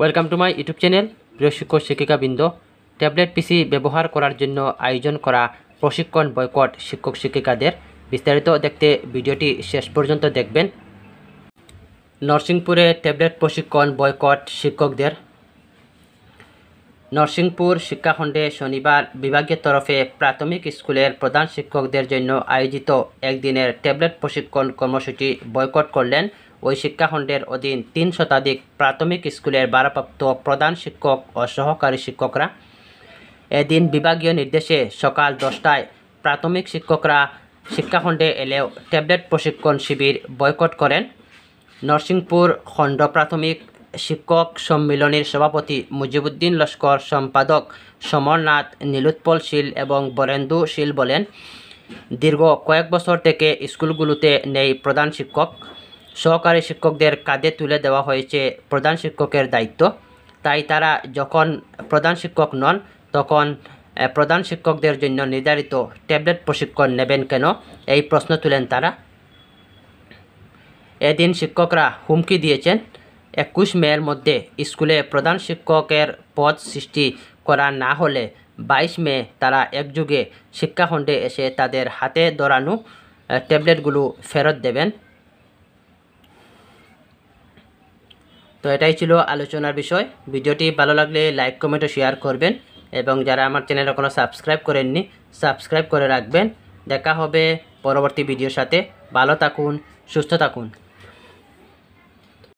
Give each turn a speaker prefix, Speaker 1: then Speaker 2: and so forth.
Speaker 1: welcome to my YouTube channel প্রিয় শিক্ষক শিক্ষিকাবৃন্দ tablet পিসি ব্যবহার করার জন্য আয়োজন করা প্রশিক্ষণ বয়কট শিক্ষক শিক্ষিকাদের বিস্তারিত দেখতে ভিডিওটি শেষ পর্যন্ত দেখবেন নরসিংপুরে ট্যাবলেট প্রশিক্ষণ বয়কট শিক্ষকদের নরসিংপুর শিক্ষাখণ্ডে শনিবার বিভাগের তরফে প্রাথমিক স্কুলের প্রধান শিক্ষকদের জন্য আয়োজিত একদিনের ট্যাবলেট প্রশিক্ষণ কর্মসূচি বয়কট করলেন ওই শিক্ষাখণ্ডের অধীন তিন শতাধিক প্রাথমিক স্কুলের ভারপ্রাপ্ত প্রধান শিক্ষক ও সহকারী শিক্ষকরা এদিন বিভাগীয় নির্দেশে সকাল দশটায় প্রাথমিক শিক্ষকরা শিক্ষাখণ্ডে এলেও ট্যাবলেট প্রশিক্ষণ শিবির বয়কট করেন নরসিংপুর খণ্ড প্রাথমিক শিক্ষক সম্মিলনীর সভাপতি মুজিবুদ্দিন লস্কর সম্পাদক সমরনাথ নীলোৎপল শীল এবং বরেন্দু শীল বলেন দীর্ঘ কয়েক বছর থেকে স্কুলগুলোতে নেই প্রধান শিক্ষক সহকারী শিক্ষকদের কাঁধে তুলে দেওয়া হয়েছে প্রধান শিক্ষকের দায়িত্ব তাই তারা যখন প্রধান শিক্ষক নন তখন প্রধান শিক্ষকদের জন্য নির্ধারিত ট্যাবলেট প্রশিক্ষণ নেবেন কেন এই প্রশ্ন তুলেন তারা এদিন শিক্ষকরা হুমকি দিয়েছেন একুশ মেয়ের মধ্যে স্কুলে প্রধান শিক্ষকের পদ সৃষ্টি করা না হলে বাইশ মে তারা একযোগে শিক্ষাখণ্ডে এসে তাদের হাতে দৌড়ানো ট্যাবলেটগুলো ফেরত দেবেন তো এটাই ছিল আলোচনার বিষয় ভিডিওটি ভালো লাগলে লাইক কমেন্ট ও শেয়ার করবেন এবং যারা আমার চ্যানেলে কোনো সাবস্ক্রাইব করেননি সাবস্ক্রাইব করে রাখবেন দেখা হবে পরবর্তী ভিডিওর সাথে ভালো থাকুন সুস্থ থাকুন